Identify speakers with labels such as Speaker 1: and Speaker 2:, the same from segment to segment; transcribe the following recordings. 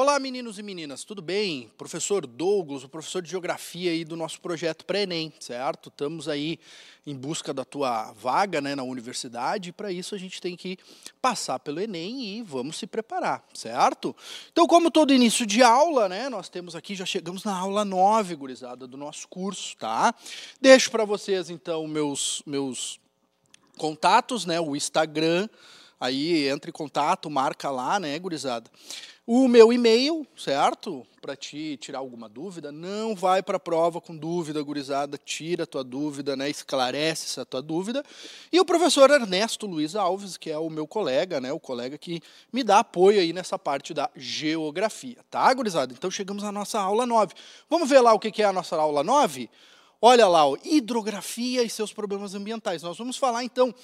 Speaker 1: Olá, meninos e meninas, tudo bem? Professor Douglas, o professor de Geografia aí do nosso projeto pré-ENEM, certo? Estamos aí em busca da tua vaga né, na universidade e para isso a gente tem que passar pelo Enem e vamos se preparar, certo? Então, como todo início de aula, né, nós temos aqui, já chegamos na aula 9, gurizada, do nosso curso, tá? Deixo para vocês, então, meus, meus contatos, né, o Instagram, aí entre em contato, marca lá, né, gurizada? O meu e-mail, certo? Para ti tirar alguma dúvida, não vai para a prova com dúvida, gurizada, tira a tua dúvida, né? Esclarece essa tua dúvida. E o professor Ernesto Luiz Alves, que é o meu colega, né? O colega que me dá apoio aí nessa parte da geografia, tá, gurizada? Então chegamos à nossa aula 9. Vamos ver lá o que é a nossa aula 9? Olha lá, ó, hidrografia e seus problemas ambientais. Nós vamos falar então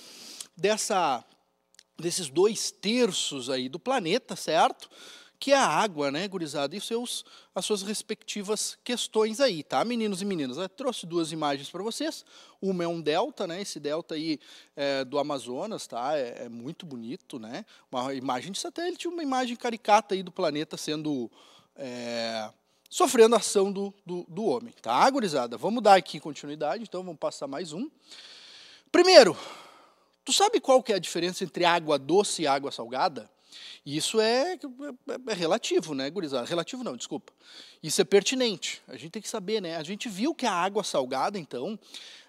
Speaker 1: dessa desses dois terços aí do planeta, certo? que é a água, né, gurizada, e seus, as suas respectivas questões aí, tá, meninos e meninas? Eu trouxe duas imagens para vocês. Uma é um delta, né, esse delta aí é, do Amazonas, tá, é, é, muito bonito, né, uma imagem de satélite, uma imagem caricata aí do planeta sendo... É, sofrendo a ação do, do, do homem, tá, gurizada? Vamos dar aqui continuidade, então vamos passar mais um. Primeiro, tu sabe qual que é a diferença entre água doce e água salgada? E isso é, é, é, relativo, né, gurizada? Relativo não, desculpa. Isso é pertinente. A gente tem que saber, né? A gente viu que a água salgada, então,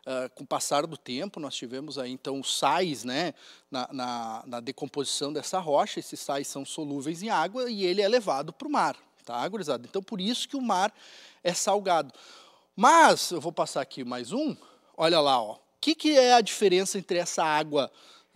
Speaker 1: uh, com o passar do tempo, nós tivemos aí, então, sais, né, na, na, na decomposição dessa rocha. Esses sais são solúveis em água e ele é levado para o mar, tá, gurizada? Então, por isso que o mar é salgado. Mas, eu vou passar aqui mais um. Olha lá, ó. O que, que é a diferença entre essa água salgada? uh,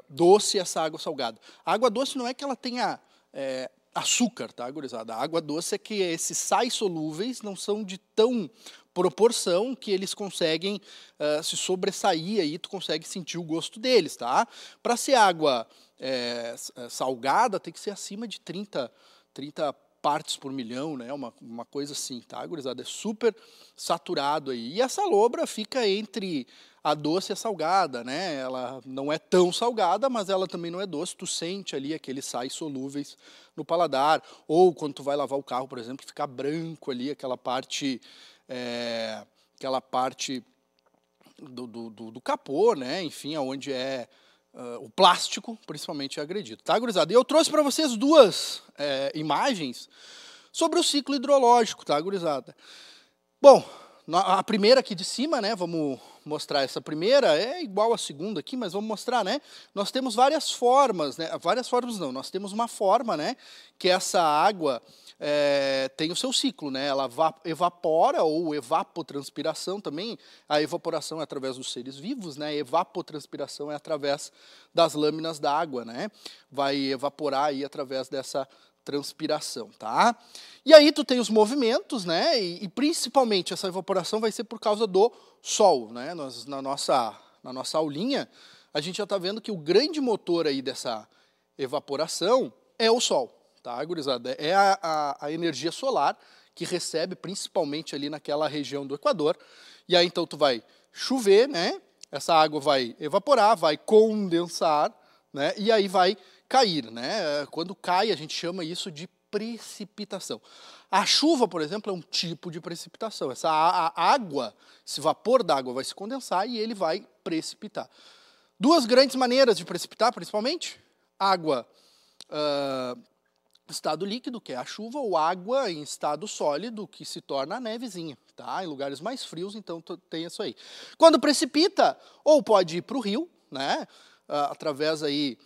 Speaker 1: uh, doce essa água salgada. A água doce não é que ela tenha é, açúcar, tá, gurizada? A água doce é que esses sais solúveis não são de tão proporção que eles conseguem uh, se sobressair aí, tu consegue sentir o gosto deles, tá? Para ser água é, salgada, tem que ser acima de 30, 30 partes por milhão, né? Uma, uma coisa assim, tá, gurizada? É super saturado aí. E essa lobra fica entre a doce e a salgada, né? Ela não é tão salgada, mas ela também não é doce. Tu sente ali aqueles sais solúveis no paladar. Ou quando tu vai lavar o carro, por exemplo, ficar branco ali, aquela parte. É, aquela parte do, do, do, do capô, né? Enfim, aonde é Uh, o plástico, principalmente, é agredido. Tá, gurizada? E eu trouxe para vocês duas é, imagens sobre o ciclo hidrológico, tá, gurizada? Bom, a primeira aqui de cima, né? Vamos mostrar essa primeira, é igual à segunda aqui, mas vamos mostrar, né? Nós temos várias formas, né? Várias formas não, nós temos uma forma, né? Que essa água é, tem o seu ciclo, né? Ela evapora ou evapotranspiração também. A evaporação é através dos seres vivos, né? A evapotranspiração é através das lâminas da água, né? Vai evaporar aí através dessa transpiração, tá? E aí tu tem os movimentos, né? E, e principalmente essa evaporação vai ser por causa do sol, né? Nós, na, nossa, na nossa aulinha, a gente já está vendo que o grande motor aí dessa evaporação é o sol, tá, gurizada? É a, a, a energia solar que recebe principalmente ali naquela região do Equador. E aí então tu vai chover, né? Essa água vai evaporar, vai condensar, né? E aí vai cair, né? Quando cai, a gente chama isso de precipitação. A chuva, por exemplo, é um tipo de precipitação. Essa água, esse vapor d'água vai se condensar e ele vai precipitar. Duas grandes maneiras de precipitar, principalmente: água uh, estado líquido, que é a chuva, ou água em estado sólido, que se torna a nevezinha. Tá? Em lugares mais frios, então tem isso aí. Quando precipita, ou pode ir para o rio, né? Uh, através aí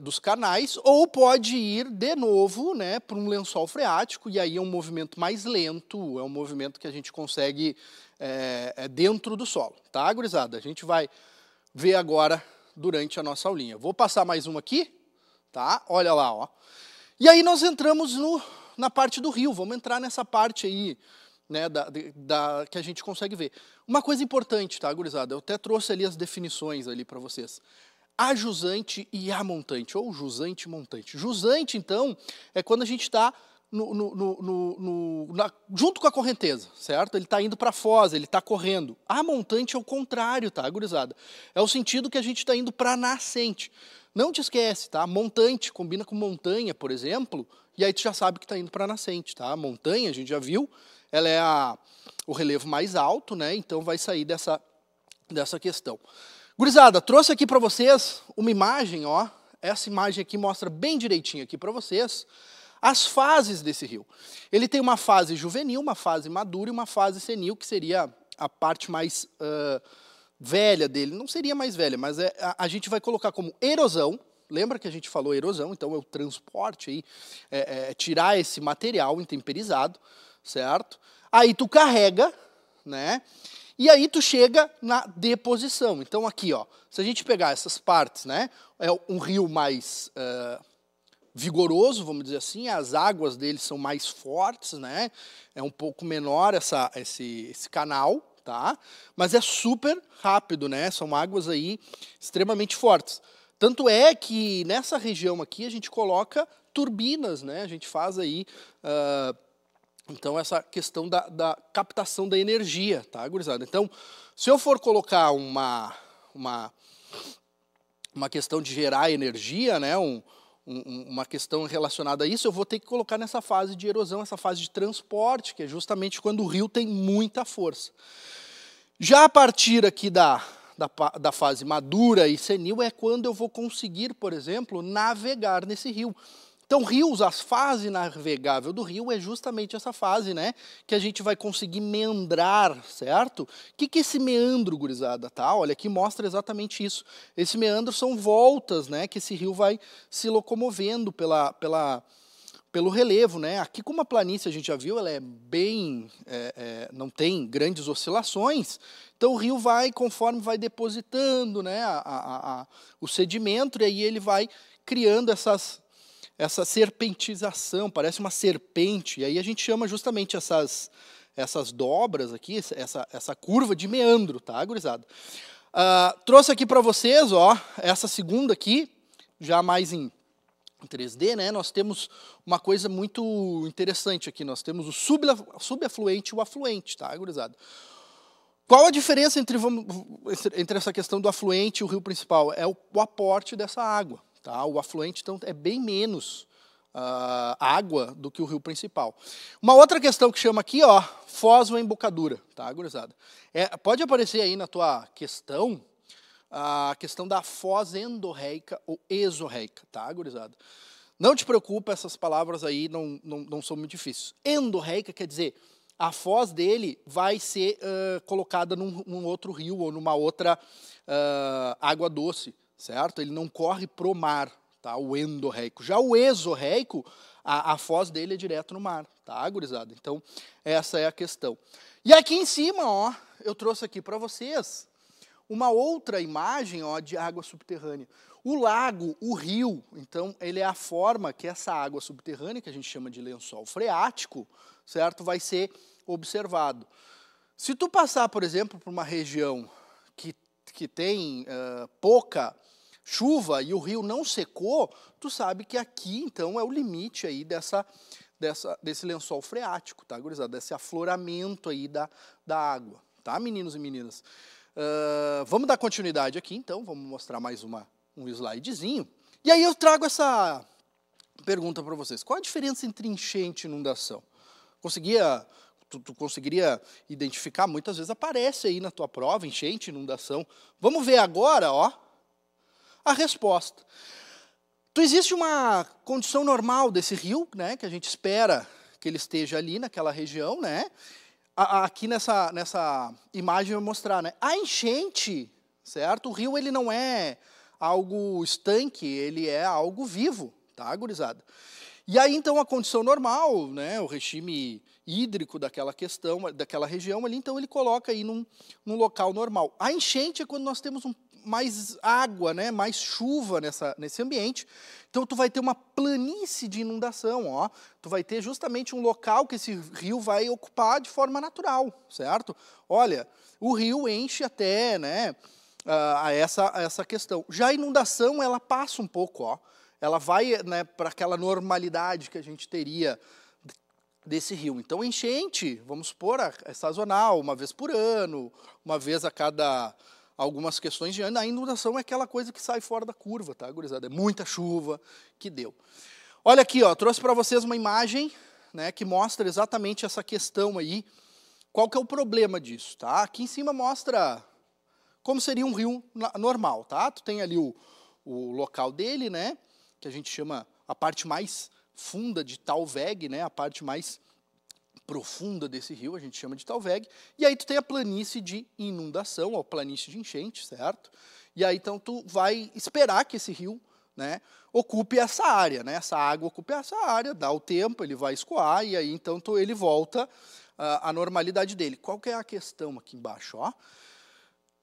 Speaker 1: dos canais, ou pode ir de novo né, para um lençol freático, e aí é um movimento mais lento, é um movimento que a gente consegue é, é dentro do solo. Tá, gurizada? A gente vai ver agora durante a nossa aulinha. Vou passar mais um aqui, tá? Olha lá, ó. E aí nós entramos no, na parte do rio, vamos entrar nessa parte aí, né, da, da, que a gente consegue ver. Uma coisa importante, tá, gurizada? Eu até trouxe ali as definições ali para vocês a jusante e a montante, ou jusante e montante. Jusante, então, é quando a gente está no, no, no, junto com a correnteza, certo? Ele está indo para a foz, ele está correndo. A montante é o contrário, tá, gurizada? É o sentido que a gente está indo para a nascente. Não te esquece, tá? Montante combina com montanha, por exemplo, e aí tu já sabe que está indo para a nascente, tá? A montanha, a gente já viu, ela é a, o relevo mais alto, né? Então vai sair dessa, dessa questão. Gurizada, trouxe aqui para vocês uma imagem, ó. Essa imagem aqui mostra bem direitinho aqui para vocês as fases desse rio. Ele tem uma fase juvenil, uma fase madura e uma fase senil, que seria a parte mais uh, velha dele. Não seria mais velha, mas é, a, a, gente vai colocar como erosão. Lembra que a gente falou erosão? Então é o transporte aí, é, é, é tirar esse material intemperizado, certo? Aí tu carrega, né? E aí tu chega na deposição. Então aqui, ó, se a gente pegar essas partes, né, é um rio mais uh, vigoroso, vamos dizer assim, as águas dele são mais fortes, né, é um pouco menor essa, esse, esse canal, tá? Mas é super rápido, né? São águas aí extremamente fortes. Tanto é que nessa região aqui a gente coloca turbinas, né? A gente faz aí uh, então, essa questão da, da captação da energia, tá, gurizada? Então, se eu for colocar uma, uma, uma questão de gerar energia, né, um, um, uma questão relacionada a isso, eu vou ter que colocar nessa fase de erosão, essa fase de transporte, que é justamente quando o rio tem muita força. Já a partir aqui da, da, da, fase madura e senil é quando eu vou conseguir, por exemplo, navegar nesse rio. Então, rios, a fase navegável do rio é justamente essa fase, né? Que a gente vai conseguir meandrar, certo? O que, que é esse meandro, gurizada, tá? Olha, aqui mostra exatamente isso. Esse meandro são voltas, né? Que esse rio vai se locomovendo pela, pela, pelo relevo, né? Aqui, como a planície a gente já viu, ela é bem. É, é, não tem grandes oscilações. Então, o rio vai, conforme vai depositando né, a, a, a, o sedimento, e aí ele vai criando essas essa serpentização, parece uma serpente. E aí a gente chama justamente essas, essas dobras aqui, essa, essa curva de meandro, tá, gurizada? Uh, trouxe aqui para vocês, ó, essa segunda aqui, já mais em 3D, né? Nós temos uma coisa muito interessante aqui. Nós temos o subafluente e o afluente, tá, gurizada? Qual a diferença entre, vamos, entre essa questão do afluente e o rio principal? É o, o aporte dessa água, Tá? O afluente então, é bem menos uh, água do que o rio principal. Uma outra questão que chama aqui, ó, foz ou embocadura, tá, gurizada? É, pode aparecer aí na tua questão a questão da foz endorreica ou exorreica, tá, gurizada? Não te preocupa, essas palavras aí não, não, não são muito difíceis. Endorreica quer dizer a foz dele vai ser uh, colocada num, num, outro rio ou numa outra uh, água doce certo? Ele não corre pro mar, tá? O endorreico. Já o exorreico, a, a foz dele é direto no mar, tá, gurizada? Então, essa é a questão. E aqui em cima, ó, eu trouxe aqui para vocês uma outra imagem, ó, de água subterrânea. O lago, o rio, então, ele é a forma que essa água subterrânea, que a gente chama de lençol freático, certo? Vai ser observado. Se tu passar, por exemplo, por uma região que, que tem uh, pouca chuva e o rio não secou, tu sabe que aqui então é o limite aí dessa, dessa desse lençol freático, tá, gurizada? Desse afloramento aí da, da água, tá, meninos e meninas? Uh, vamos dar continuidade aqui então, vamos mostrar mais uma, um slidezinho. E aí eu trago essa pergunta para vocês: qual a diferença entre enchente e inundação? Conseguia Tu, tu, conseguiria identificar, muitas vezes aparece aí na tua prova, enchente, inundação. Vamos ver agora, ó, a resposta. Então, existe uma condição normal desse rio, né, que a gente espera que ele esteja ali naquela região, né? Aqui nessa, nessa imagem eu vou mostrar, né? A enchente, certo? O rio ele não é algo estanque, ele é algo vivo, tá, gurizada? E aí então a condição normal, né, o regime hídrico daquela questão, daquela região ali, então ele coloca aí num, num local normal. A enchente é quando nós temos um mais água, né, mais chuva nessa, nesse ambiente. Então tu vai ter uma planície de inundação, ó. Tu vai ter justamente um local que esse rio vai ocupar de forma natural, certo? Olha, o rio enche até, né, ah, a essa a essa questão. Já a inundação ela passa um pouco, ó. Ela vai, né, para aquela normalidade que a gente teria desse rio. Então, enchente, vamos supor, é, é sazonal, uma vez por ano, uma vez a cada algumas questões de ano. A inundação é aquela coisa que sai fora da curva, tá, gurizada? É muita chuva que deu. Olha aqui, ó, trouxe para vocês uma imagem né, que mostra exatamente essa questão aí. Qual que é o problema disso, tá? Aqui em cima mostra como seria um rio normal, tá? Tu tem ali o, o local dele, né? Que a gente chama a parte mais funda de Talveg, né? A parte mais profunda desse rio, a gente chama de talveg, e aí tu tem a planície de inundação, ou planície de enchente, certo? E aí então tu vai esperar que esse rio, né, ocupe essa área, né? Essa água ocupe essa área, dá o tempo, ele vai escoar e aí então tu, ele volta à normalidade dele. Qual que é a questão aqui embaixo, ó?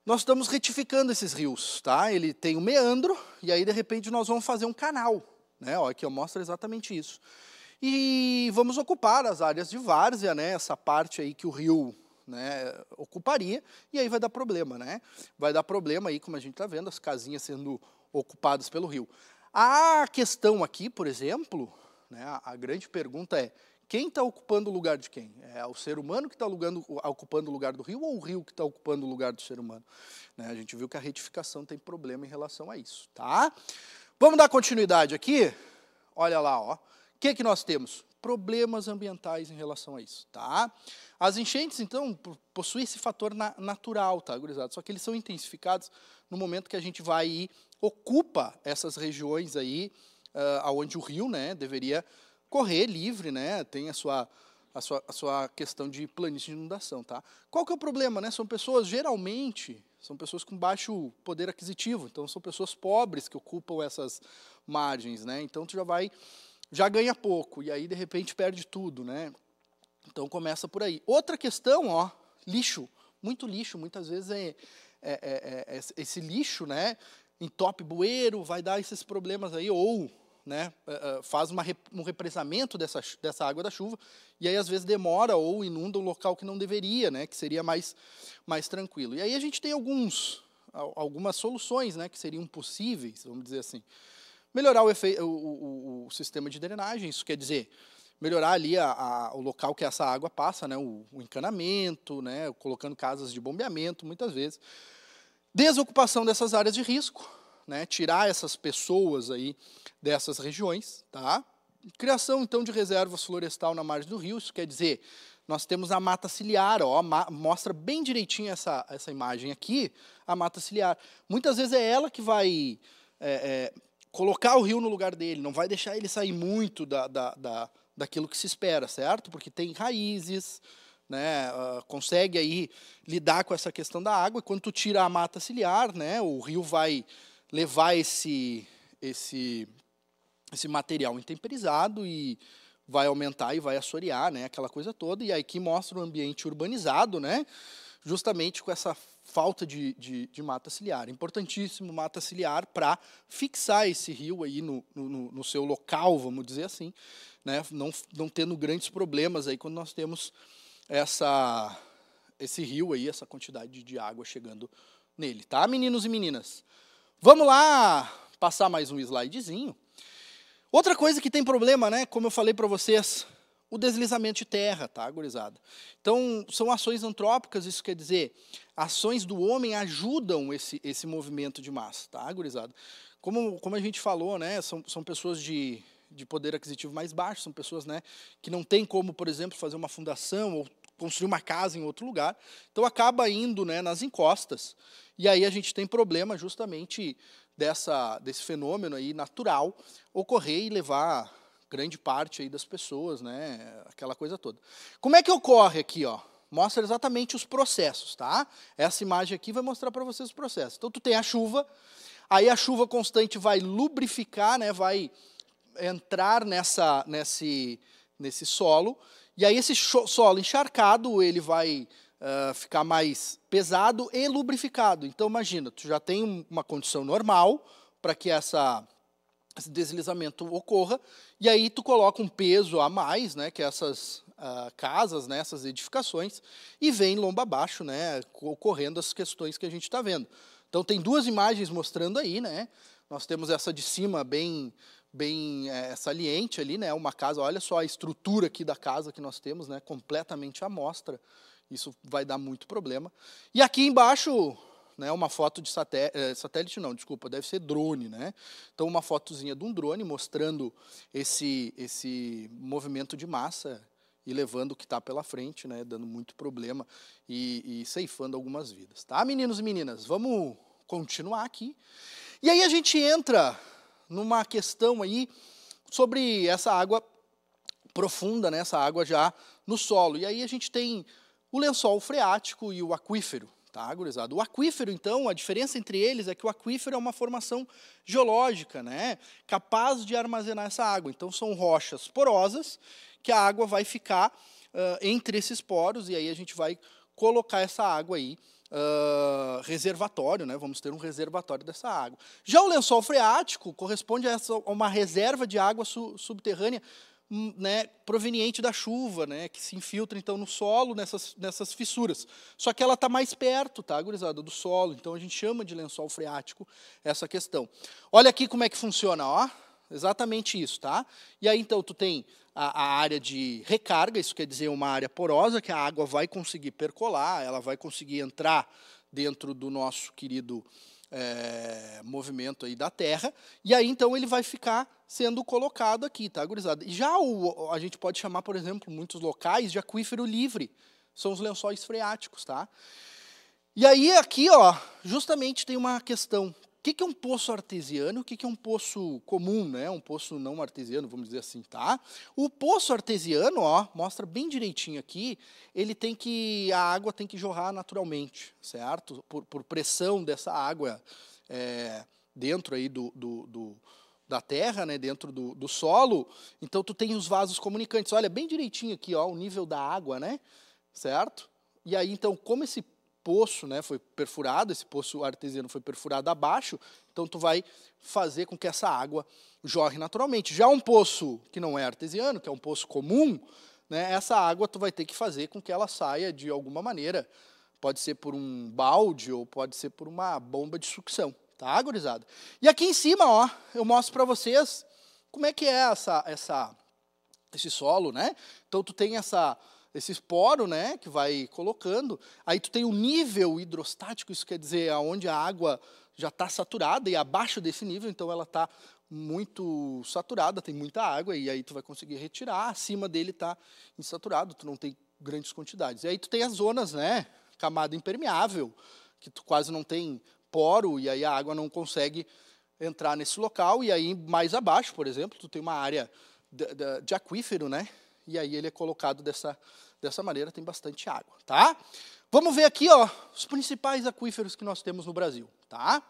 Speaker 1: Nós estamos retificando esses rios, tá? Ele tem um meandro e aí de repente nós vamos fazer um canal, né? Ó, aqui eu mostro exatamente isso. E vamos ocupar as áreas de várzea, né, essa parte aí que o rio né, ocuparia, e aí vai dar problema, né? Vai dar problema aí, como a gente está vendo, as casinhas sendo ocupadas pelo rio. A questão aqui, por exemplo, né, a grande pergunta é quem está ocupando o lugar de quem? É o ser humano que está ocupando o lugar do rio ou o rio que está ocupando o lugar do ser humano? Né, a gente viu que a retificação tem problema em relação a isso, tá? Vamos dar continuidade aqui? Olha lá, ó que é que nós temos? Problemas ambientais em relação a isso, tá? As enchentes, então, possuem esse fator na, natural, tá, gurizada? Só que eles são intensificados no momento que a gente vai e ocupa essas regiões aí, uh, ah, onde o rio, né, deveria correr livre, né, tem a sua, a sua, a sua questão de planície de inundação, tá? Qual que é o problema, né? São pessoas, geralmente, são pessoas com baixo poder aquisitivo, então são pessoas pobres que ocupam essas margens, né? Então tu já vai já ganha pouco e aí de repente perde tudo, né? Então começa por aí. Outra questão, ó, lixo, muito lixo, muitas vezes é, é, é, é, é esse lixo, né? Entope bueiro, vai dar esses problemas aí ou né, é, é, faz uma, um represamento dessa, dessa água da chuva, e aí às vezes demora ou inunda um local que não deveria, né, que seria mais, mais tranquilo. E aí a gente tem alguns, algumas soluções né, que seriam possíveis, vamos dizer assim melhorar o, efeito, o, o, o sistema de drenagem, isso quer dizer melhorar ali a, a, o local que essa água passa, né, o, o, encanamento, né, colocando casas de bombeamento, muitas vezes. Desocupação dessas áreas de risco, né, tirar essas pessoas aí dessas regiões. Tá? Criação, então, de reservas florestal na margem do rio, isso quer dizer, nós temos a mata ciliar, ó, ma mostra bem direitinho essa, essa imagem aqui, a mata ciliar. Muitas vezes é ela que vai... É, é, colocar o rio no lugar dele, não vai deixar ele sair muito da, da, da, daquilo que se espera, certo? Porque tem raízes, né, uh, consegue aí lidar com essa questão da água, e quando tu tira a mata ciliar, né, o rio vai levar esse, esse, esse material intemperizado e vai aumentar e vai assorear, né, aquela coisa toda, e aí que mostra o um ambiente urbanizado, né, justamente com essa falta de, de, de mata ciliar. Importantíssimo mata ciliar para fixar esse rio aí no, no, no, seu local, vamos dizer assim, né? não, não tendo grandes problemas aí quando nós temos essa, esse rio aí, essa quantidade de água chegando nele, tá, meninos e meninas? Vamos lá passar mais um slidezinho. Outra coisa que tem problema, né? Como eu falei para vocês, o deslizamento de terra, tá, gurizada? Então, são ações antrópicas, isso quer dizer, ações do homem ajudam esse, esse movimento de massa, tá, gurizada? Como, como a gente falou, né, são, são pessoas de, de poder aquisitivo mais baixo, são pessoas né, que não têm como, por exemplo, fazer uma fundação ou construir uma casa em outro lugar, então acaba indo né, nas encostas. E aí a gente tem problema justamente dessa, desse fenômeno aí natural ocorrer e levar grande parte aí das pessoas, né? Aquela coisa toda. Como é que ocorre aqui, ó? Mostra exatamente os processos, tá? Essa imagem aqui vai mostrar para vocês os processos. Então tu tem a chuva, aí a chuva constante vai lubrificar, né? Vai entrar nessa nesse nesse solo e aí esse solo encharcado ele vai uh, ficar mais pesado e lubrificado. Então imagina, tu já tem uma condição normal para que essa esse deslizamento ocorra, e aí tu coloca um peso a mais, né, que essas uh, casas, né, essas edificações, e vem lomba abaixo, né, ocorrendo as questões que a gente está vendo. Então tem duas imagens mostrando aí, né, nós temos essa de cima bem bem é, saliente ali, né, uma casa, olha só a estrutura aqui da casa que nós temos, né, completamente à mostra, isso vai dar muito problema. E aqui embaixo, né, uma foto de satélite, eh, satélite não, desculpa, deve ser drone, né? Então uma fotozinha de um drone mostrando esse esse movimento de massa e levando o que está pela frente, né? Dando muito problema e, e ceifando algumas vidas, tá? Meninos e meninas, vamos continuar aqui. E aí a gente entra numa questão aí sobre essa água profunda, né? Essa água já no solo. E aí a gente tem o lençol freático e o aquífero. Tá, gurizada? O aquífero, então, a diferença entre eles é que o aquífero é uma formação geológica, né? capaz de armazenar essa água. Então, são rochas porosas que a água vai ficar uh, entre esses poros e aí a gente vai colocar essa água aí Uh, reservatório, né? vamos ter um reservatório dessa água. Já o lençol freático corresponde a, essa, a uma reserva de água su subterrânea Hum, né, proveniente da chuva, né, que se infiltra então no solo nessas, nessas fissuras. Só que ela está mais perto, tá, gurizada, do solo, então a gente chama de lençol freático essa questão. Olha aqui como é que funciona, ó. Exatamente isso, tá? E aí então tu tem a, a área de recarga, isso quer dizer uma área porosa que a água vai conseguir percolar, ela vai conseguir entrar dentro do nosso querido é, movimento aí da Terra, e aí então ele vai ficar sendo colocado aqui, tá, gurizada? Já o, a gente pode chamar, por exemplo, muitos locais de aquífero livre, são os lençóis freáticos, tá? E aí aqui, ó, justamente tem uma questão, que, que é um poço artesiano? O que, que é um poço comum, né? Um poço não artesiano, vamos dizer assim, tá? O poço artesiano, ó, mostra bem direitinho aqui, ele tem que. A água tem que jorrar naturalmente, certo? Por, por pressão dessa água é, dentro aí do, do, do da terra, né, dentro do, do, solo. Então tu tem os vasos comunicantes. Olha bem direitinho aqui, ó, o nível da água, né? Certo? E aí então como esse poço, né, foi perfurado, esse poço artesiano foi perfurado abaixo, então tu vai fazer com que essa água jorre naturalmente. Já um poço que não é artesiano, que é um poço comum, né, essa água tu vai ter que fazer com que ela saia de alguma maneira. Pode ser por um balde ou pode ser por uma bomba de sucção, tá, gurizada? E aqui em cima, ó, eu mostro para vocês como é que é essa, essa, esse solo, né? Então tu tem essa esse esporo, né, que vai colocando. Aí tu tem o nível hidrostático, isso quer dizer aonde a água já está saturada e abaixo desse nível, então ela está muito saturada, tem muita água e aí tu vai conseguir retirar. Acima dele está insaturado, tu não tem grandes quantidades. E aí tu tem as zonas, né, camada impermeável, que tu quase não tem poro e aí a água não consegue entrar nesse local e aí mais abaixo, por exemplo, tu tem uma área de, de, de aquífero, né, e aí ele é colocado dessa, dessa maneira, tem bastante água, tá? Vamos ver aqui, ó, os principais aquíferos que nós temos no Brasil, tá?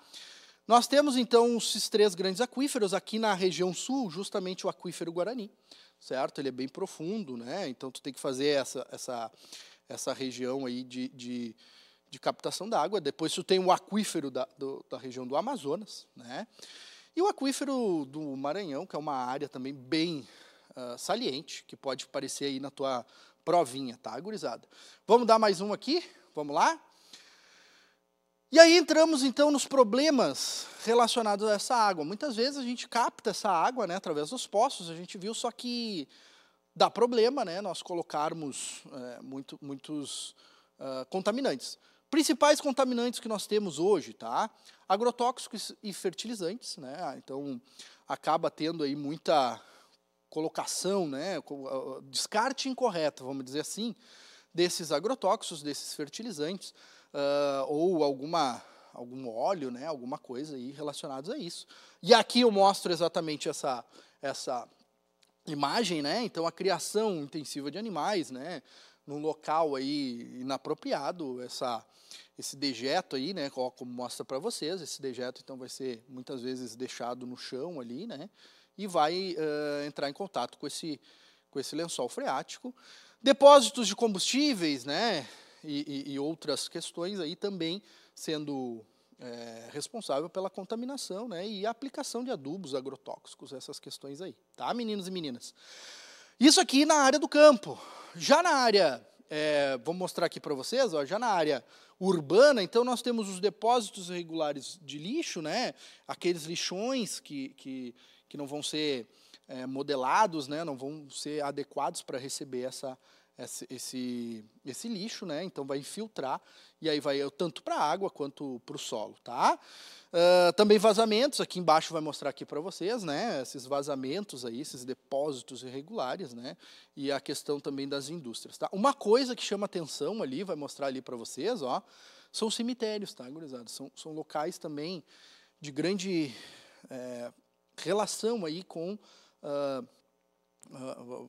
Speaker 1: Nós temos então esses três grandes aquíferos aqui na região sul, justamente o aquífero Guarani, certo? Ele é bem profundo, né? Então tu tem que fazer essa essa essa região aí de, de, de captação da água. Depois tu tem o aquífero da, do, da região do Amazonas, né? E o aquífero do Maranhão, que é uma área também bem ah, saliente, que pode aparecer aí na tua provinha, tá, gurizada? Vamos dar mais um aqui? Vamos lá? E aí entramos então nos problemas relacionados a essa água. Muitas vezes a gente capta essa água, né, através dos poços, a gente viu, só que dá problema, né, nós colocarmos é, muito, muitos uh, contaminantes. Principais contaminantes que nós temos hoje, tá? Agrotóxicos e fertilizantes, né? Ah, então acaba tendo aí muita colocação, né, descarte incorreto, vamos dizer assim, desses agrotóxicos, desses fertilizantes, uh, ou alguma, algum óleo, né, alguma coisa aí relacionados a isso. E aqui eu mostro exatamente essa, essa imagem, né, então a criação intensiva de animais, né, num local aí inapropriado, essa, esse dejeto aí, né, como mostra para vocês, esse dejeto então vai ser muitas vezes deixado no chão ali, né, e vai uh, entrar em contato com esse, com esse lençol freático. Depósitos de combustíveis né, e, e, e outras questões aí também sendo é, responsável pela contaminação né, e a aplicação de adubos agrotóxicos, essas questões aí, tá, meninos e meninas? Isso aqui na área do campo. Já na área, é, vou mostrar aqui para vocês, ó, já na área urbana, então nós temos os depósitos regulares de lixo, né, aqueles lixões que, que que não vão ser é, modelados, né, não vão ser adequados para receber essa, essa, esse, esse lixo, né? Então vai infiltrar e aí vai tanto para a água quanto para o solo, tá? Uh, também vazamentos, aqui embaixo vai mostrar aqui para vocês, né? Esses vazamentos aí, esses depósitos irregulares, né? E a questão também das indústrias, tá? Uma coisa que chama atenção ali, vai mostrar ali para vocês, ó, são cemitérios, tá, gurizada? São, são locais também de grande é, relação aí com ah, ah,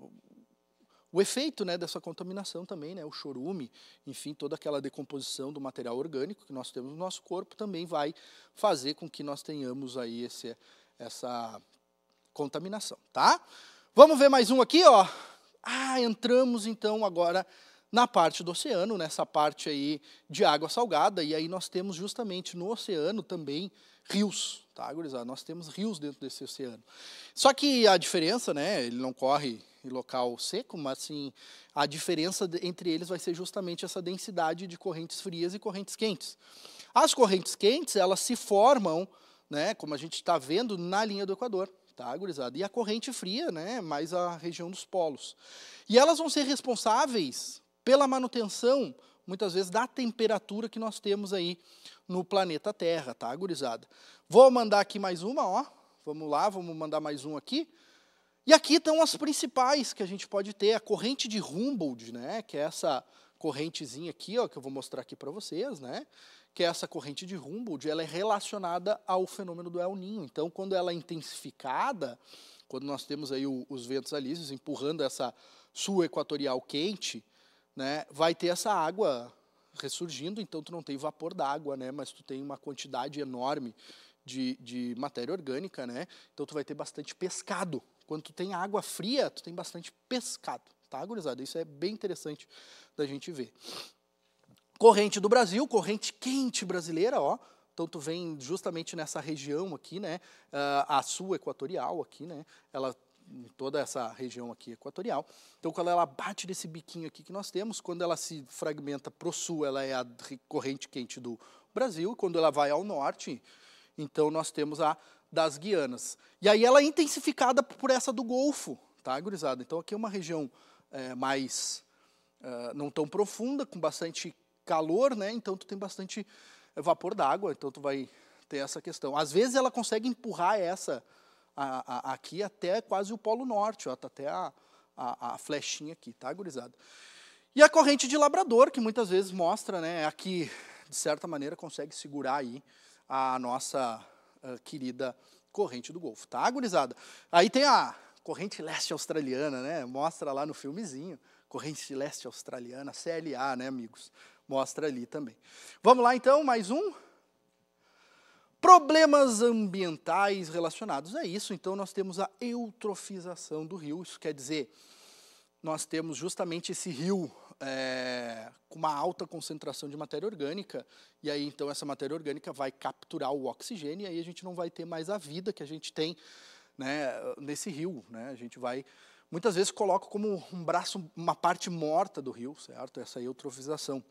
Speaker 1: o efeito né, dessa contaminação também, né, o chorume, enfim, toda aquela decomposição do material orgânico que nós temos no nosso corpo também vai fazer com que nós tenhamos aí esse, essa contaminação, tá? Vamos ver mais um aqui, ó. Ah, entramos então agora na parte do oceano, nessa parte aí de água salgada, e aí nós temos justamente no oceano também rios, tá, gurizada? Nós temos rios dentro desse oceano. Só que a diferença, né, ele não corre em local seco, mas sim a diferença entre eles vai ser justamente essa densidade de correntes frias e correntes quentes. As correntes quentes, elas se formam, né, como a gente está vendo, na linha do Equador, tá, gurizada? E a corrente fria, né, mais a região dos polos. E elas vão ser responsáveis pela manutenção, muitas vezes, da temperatura que nós temos aí no planeta Terra, tá, gurizada? Vou mandar aqui mais uma, ó. Vamos lá, vamos mandar mais um aqui. E aqui estão as principais que a gente pode ter, a corrente de Humboldt, né, que é essa correntezinha aqui, ó, que eu vou mostrar aqui para vocês, né, que é essa corrente de Humboldt, ela é relacionada ao fenômeno do El Ninho. Então, quando ela é intensificada, quando nós temos aí o, os ventos alísios empurrando essa sul equatorial quente, né, vai ter essa água ressurgindo, então tu não tem vapor d'água, né, mas tu tem uma quantidade enorme de, de matéria orgânica, né, então tu vai ter bastante pescado. Quando tu tem água fria, tu tem bastante pescado, tá, gurizada? Isso é bem interessante da gente ver. Corrente do Brasil, corrente quente brasileira, ó, então tu vem justamente nessa região aqui, né, ah, a sul equatorial aqui, né, ela em toda essa região aqui equatorial. Então, quando ela bate nesse biquinho aqui que nós temos, quando ela se fragmenta para o sul, ela é a corrente quente do Brasil, e quando ela vai ao norte, então nós temos a das Guianas. E aí ela é intensificada por essa do Golfo, tá, gurizada? Então, aqui é uma região é, mais, é, não tão profunda, com bastante calor, né? Então, tu tem bastante é, vapor d'água, então tu vai ter essa questão. Às vezes ela consegue empurrar essa a, a, aqui até quase o Polo Norte, ó, tá até a, a, flechinha aqui, tá, gurizada? E a corrente de labrador, que muitas vezes mostra, né, é aqui, de certa maneira, consegue segurar aí a nossa querida corrente do Golfo, tá, gurizada? Aí tem a corrente leste australiana, né, mostra lá no filmezinho, corrente leste australiana, CLA, né, amigos? Mostra ali também. Vamos lá, então, mais um? Problemas ambientais relacionados a isso, então nós temos a eutrofização do rio, isso quer dizer, nós temos justamente esse rio é, com uma alta concentração de matéria orgânica, e aí então essa matéria orgânica vai capturar o oxigênio, e aí a gente não vai ter mais a vida que a gente tem né, nesse rio. Né? A gente vai, muitas vezes, coloca como um braço, uma parte morta do rio, certo? Essa eutrofização.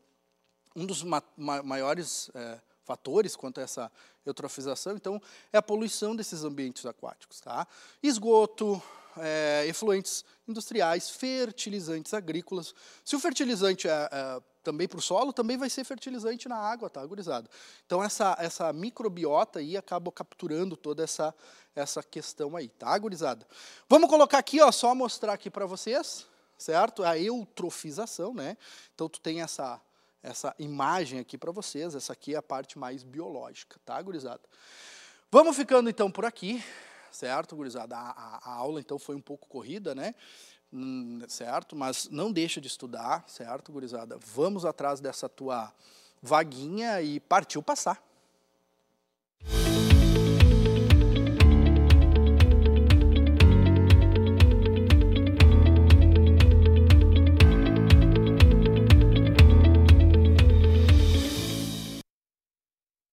Speaker 1: Um dos ma ma maiores eh, fatores quanto a essa eutrofização. Então, é a poluição desses ambientes aquáticos. Tá? Esgoto, é, efluentes industriais, fertilizantes agrícolas. Se o fertilizante é, é também para o solo, também vai ser fertilizante na água, tá, gurizada? Então, essa, essa microbiota aí acaba capturando toda essa, essa questão aí, tá, gurizada? Vamos colocar aqui, ó, só mostrar aqui para vocês, certo? A eutrofização, né? Então, tu tem essa essa imagem aqui para vocês. Essa aqui é a parte mais biológica, tá, gurizada? Vamos ficando então por aqui, certo, gurizada? A, a, a aula então foi um pouco corrida, né? Hum, certo? Mas não deixa de estudar, certo, gurizada? Vamos atrás dessa tua vaguinha e partiu passar.